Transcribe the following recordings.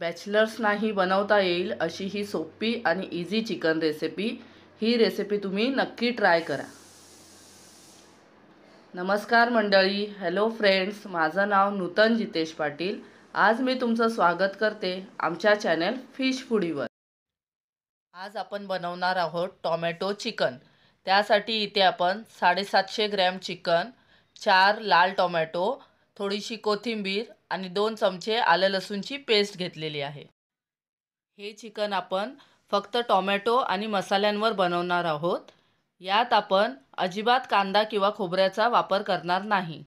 बॅचलर्सनाही बनवता येईल अशी ही सोपी आणि इझी चिकन रेसिपी ही रेसिपी तुम्ही नक्की ट्राय करा नमस्कार मंडळी हॅलो फ्रेंड्स माझं नाव नूतन जितेश पाटील आज मी तुमचं स्वागत करते आमच्या चॅनल फिश फुडीवर आज आपण बनवणार आहोत टॉमॅटो चिकन त्यासाठी इथे आपण साडेसातशे ग्रॅम चिकन चार लाल टोमॅटो थोडीशी कोथिंबीर आणि दोन चमचे आलं लसूणची पेस्ट घेतलेली आहे हे चिकन आपण फक्त टॉमॅटो आणि मसाल्यांवर बनवणार आहोत यात आपण अजिबात कांदा किंवा खोबऱ्याचा वापर करणार नाही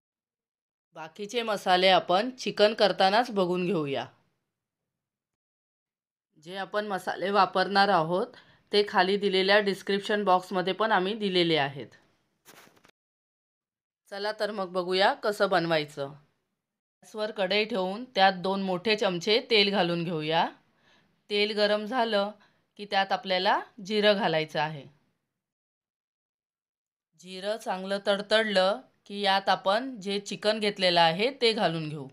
बाकीचे मसाले आपण चिकन करतानाच बघून घेऊया जे आपण मसाले वापरणार आहोत ते खाली दिलेल्या डिस्क्रिप्शन बॉक्समध्ये पण आम्ही दिलेले आहेत चला तर मग बघूया कसं बनवायचं गॅसवर कढई ठेवून त्यात दोन मोठे चमचे तेल घालून घेऊया तेल गरम झालं की त्यात आपल्याला जिरं घालायचं आहे जिरं चांगलं तडतडलं की यात आपण जे चिकन घेतलेलं आहे ते घालून घेऊ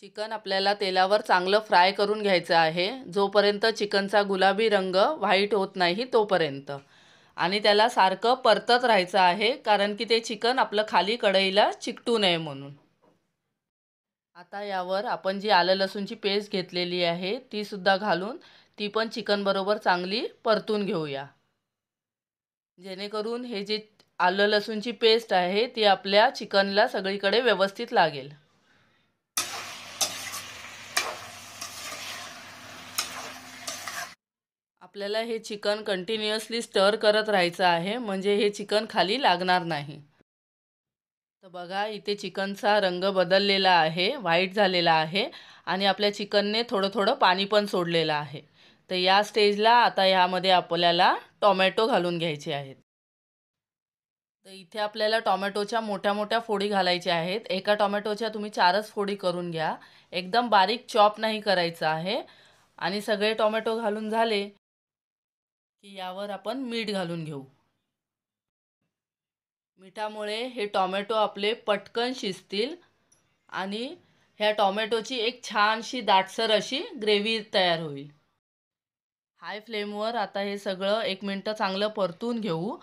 चिकन आपल्याला तेलावर चांगलं फ्राय करून घ्यायचं आहे जोपर्यंत चिकनचा गुलाबी रंग व्हाईट होत नाही तोपर्यंत आणि त्याला सारखं परतत राहायचं आहे कारण की ते चिकन आपलं खाली कढईला चिकटू नये म्हणून आता यावर आपण जी आलं लसूणची पेस्ट घेतलेली आहे तीसुद्धा घालून ती पण चिकनबरोबर चांगली परतून घेऊया जेणेकरून हे जे आलं लसूणची पेस्ट आहे ती आपल्या चिकनला सगळीकडे व्यवस्थित लागेल आपल्याला हे चिकन कंटिन्युअसली स्टर करत राहायचं आहे म्हणजे हे चिकन खाली लागणार नाही तर बघा इथे चिकनचा रंग बदललेला आहे व्हाईट झालेला आहे आणि आपल्या चिकनने थोडं थोडं पाणी पण सोडलेलं आहे तर या स्टेजला आता ह्यामध्ये आपल्याला टॉमॅटो घालून घ्यायचे आहेत तर इथे आपल्याला टॉमॅटोच्या मोठ्या मोठ्या फोडी घालायच्या आहेत एका टॉमॅटोच्या तुम्ही चारच फोडी करून घ्या एकदम बारीक चॉप नाही करायचं आहे आणि सगळे टॉमॅटो घालून झाले की यावर आपण मीठ घालून घेऊ मिठामुळे हे टॉमॅटो आपले पटकन शिजतील आणि ह्या टॉमॅटोची एक छानशी दाटसर अशी ग्रेव्ही तयार होईल हाय फ्लेमवर आता हे सगळं एक मिनटं चांगलं परतून घेऊ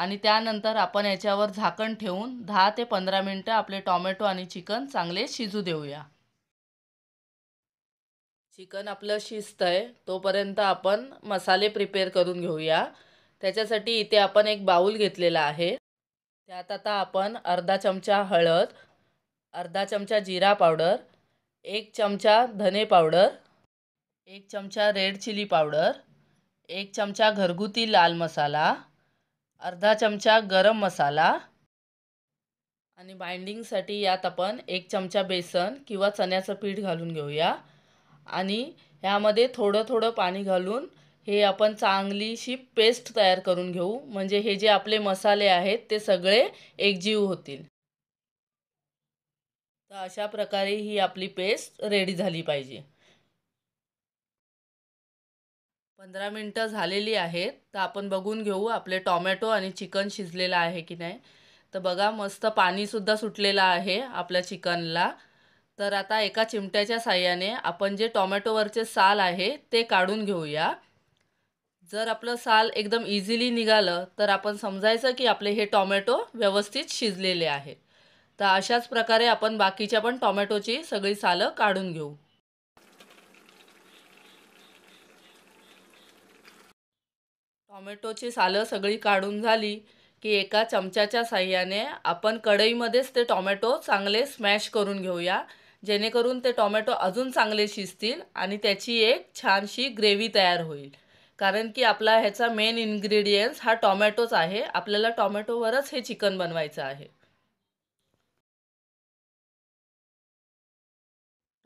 आणि त्यानंतर आपण याच्यावर झाकण ठेवून दहा ते पंधरा मिनटं आपले टॉमॅटो आणि चिकन चांगले शिजू देऊया चिकन आपलं आहे तोपर्यंत आपण मसाले प्रिपेअर करून घेऊया त्याच्यासाठी इथे आपण एक बाऊल घेतलेला आहे त्यात आता आपण अर्धा चमचा हळद अर्धा चमचा जिरा पावडर एक चमचा धने पावडर एक चमचा रेड चिली पावडर एक चमचा घरगुती लाल मसाला अर्धा चमचा गरम मसाला आणि बाइंडिंगसाठी यात आपण एक चमचा बेसन किंवा चण्याचं पीठ घालून घेऊया आणि ह्यामध्ये थोडं थोडं पाणी घालून हे आपण चांगलीशी पेस्ट तयार करून घेऊ म्हणजे हे जे आपले मसाले आहेत ते सगळे एकजीव होतील तर अशा प्रकारे ही आपली पेस्ट रेडी झाली पाहिजे पंधरा मिनटं झालेली आहेत तर आपण बघून घेऊ आपले टॉमॅटो आणि चिकन शिजलेलं आहे की नाही तर बघा मस्त पाणीसुद्धा सुटलेलं आहे आपल्या चिकनला तर आता एका चिमट्याच्या साह्याने आपण जे टॉमॅटोवरचे साल आहे ते काढून घेऊया जर आपलं साल एकदम इझिली निघालं तर आपण समजायचं की आपले हे टॉमॅटो व्यवस्थित शिजलेले आहे तर अशाच प्रकारे आपण बाकीच्या पण टॉमॅटोची सगळी सालं काढून घेऊ टॉमॅटोची सालं सगळी काढून झाली की एका चमच्याच्या साह्याने आपण कढईमध्येच ते टॉमॅटो चांगले स्मॅश करून घेऊया जेणेकरून ते टोमॅटो अजून चांगले शिजतील आणि त्याची एक छानशी ग्रेव्ही तयार होईल कारण की आपला ह्याचा मेन इन्ग्रेडियंट्स हा टोमॅटोच आहे आपल्याला टोमॅटोवरच हे चिकन बनवायचं आहे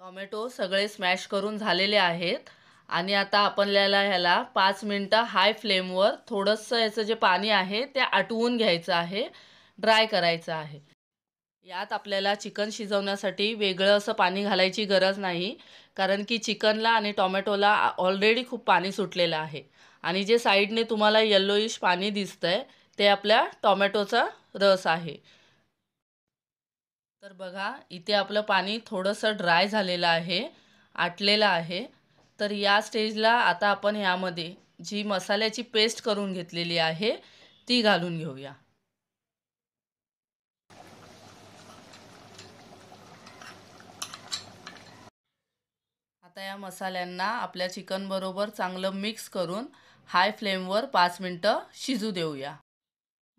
टोमॅटो सगळे स्मॅश करून झालेले आहेत आणि आता आपल्याला ह्याला पाच मिनटं हाय फ्लेमवर थोडंसं ह्याचं जे पाणी आहे ते आटवून घ्यायचं आहे ड्राय करायचं आहे यात आपल्याला चिकन शिजवण्यासाठी वेगळं असं पाणी घालायची गरज नाही कारण की चिकनला आणि टॉमॅटोला ऑलरेडी खूप पाणी सुटलेलं आहे आणि जे साईडने तुम्हाला येल्लोईश पाणी दिसतं आहे ते आपल्या टॉमॅटोचा रस आहे तर बघा इथे आपलं पाणी थोडंसं ड्राय झालेलं आहे आटलेलं आहे तर या स्टेजला आता आपण यामध्ये जी मसाल्याची पेस्ट करून घेतलेली आहे ती घालून घेऊया आता या मसाल्यांना आपल्या चिकनबरोबर चांगलं मिक्स करून हाय फ्लेमवर पाच मिनटं शिजू देऊया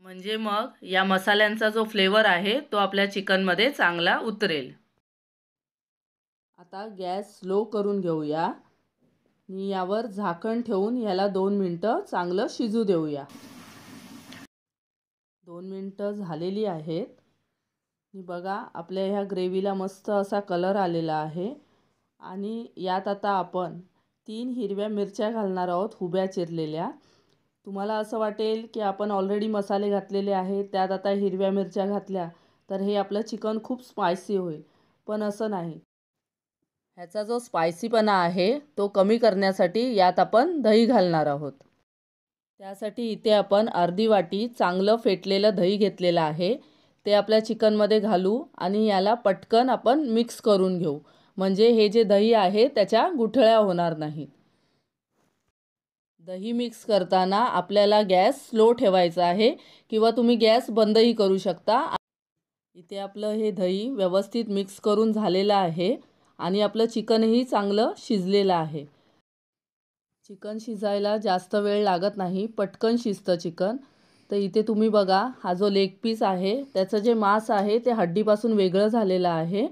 म्हणजे मग या मसाल्यांचा जो फ्लेवर आहे तो आपल्या चिकनमध्ये चांगला उतरेल आता गॅस स्लो करून घेऊया मी यावर झाकण ठेवून याला दोन मिनटं चांगलं शिजू देऊया दोन मिनटं झालेली आहेत बघा आपल्या ह्या ग्रेव्हीला मस्त असा कलर आलेला आहे आणि यात आता आपण तीन हिरव्या मिरच्या घालणार आहोत हुब्या चिरलेल्या तुम्हाला असं वाटेल की आपण ऑलरेडी मसाले घातलेले आहेत त्यात आता हिरव्या मिरच्या घातल्या तर हे आपलं चिकन खूप स्पायसी होईल पण असं नाही ह्याचा जो स्पायसीपणा आहे तो कमी करण्यासाठी यात आपण दही घालणार आहोत त्यासाठी इथे आपण अर्धी वाटी चांगलं फेटलेलं दही घेतलेलं आहे ते आपल्या चिकनमध्ये घालू आणि याला पटकन आपण मिक्स करून घेऊ म्हणजे हे जे दही आहे त्याच्या गुठळ्या होणार नाहीत दही मिक्स करताना आपल्याला गॅस स्लो ठेवायचा आहे किंवा तुम्ही गॅस बंदही करू शकता इथे आपलं हे दही व्यवस्थित मिक्स करून झालेलं आहे आणि आपलं चिकनही चांगलं शिजलेलं आहे चिकन शिजायला जास्त वेळ लागत नाही पटकन शिजतं चिकन तर इथे तुम्ही बघा हा जो लेग पीस आहे त्याचं जे मांस आहे ते हड्डीपासून वेगळं झालेलं आहे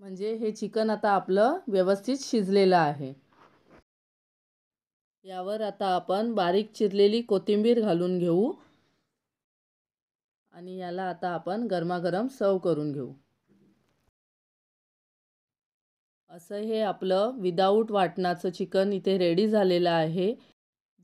म्हणजे हे चिकन आता आपलं व्यवस्थित शिजलेलं आहे यावर आता आपण बारीक चिरलेली कोथिंबीर घालून घेऊ आणि याला आता आपण गरमागरम सर्व करून घेऊ असं हे आपलं विदाऊट वाटणाचं चिकन इथे रेडी झालेलं आहे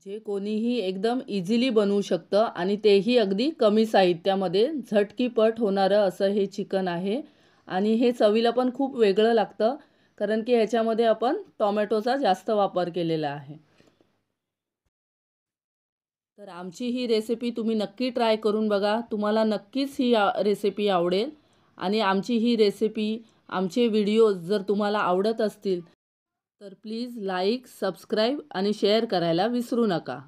जे कोणीही एकदम इझिली बनवू शकतं आणि तेही अगदी कमी साहित्यामध्ये झटकीपट होणारं असं हे चिकन आहे आणि हे चवीला पण खूप वेगळं लागतं कारण की ह्याच्यामध्ये आपण टॉमॅटोचा जास्त वापर केलेला आहे तर आमची ही रेसिपी तुम्ही नक्की ट्राय करून बघा तुम्हाला नक्कीच ही रेसिपी आवडेल आणि आमची ही रेसिपी आमचे व्हिडिओज जर तुम्हाला आवडत असतील तर प्लीज लाईक सबस्क्राईब आणि शेअर करायला विसरू नका